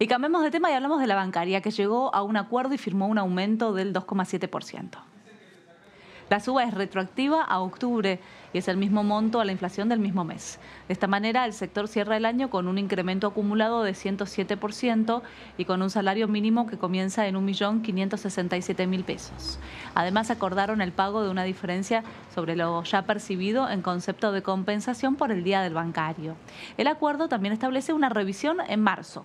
Y cambiamos de tema y hablamos de la bancaria, que llegó a un acuerdo y firmó un aumento del 2,7%. La suba es retroactiva a octubre y es el mismo monto a la inflación del mismo mes. De esta manera, el sector cierra el año con un incremento acumulado de 107% y con un salario mínimo que comienza en 1.567.000 pesos. Además, acordaron el pago de una diferencia sobre lo ya percibido en concepto de compensación por el Día del Bancario. El acuerdo también establece una revisión en marzo.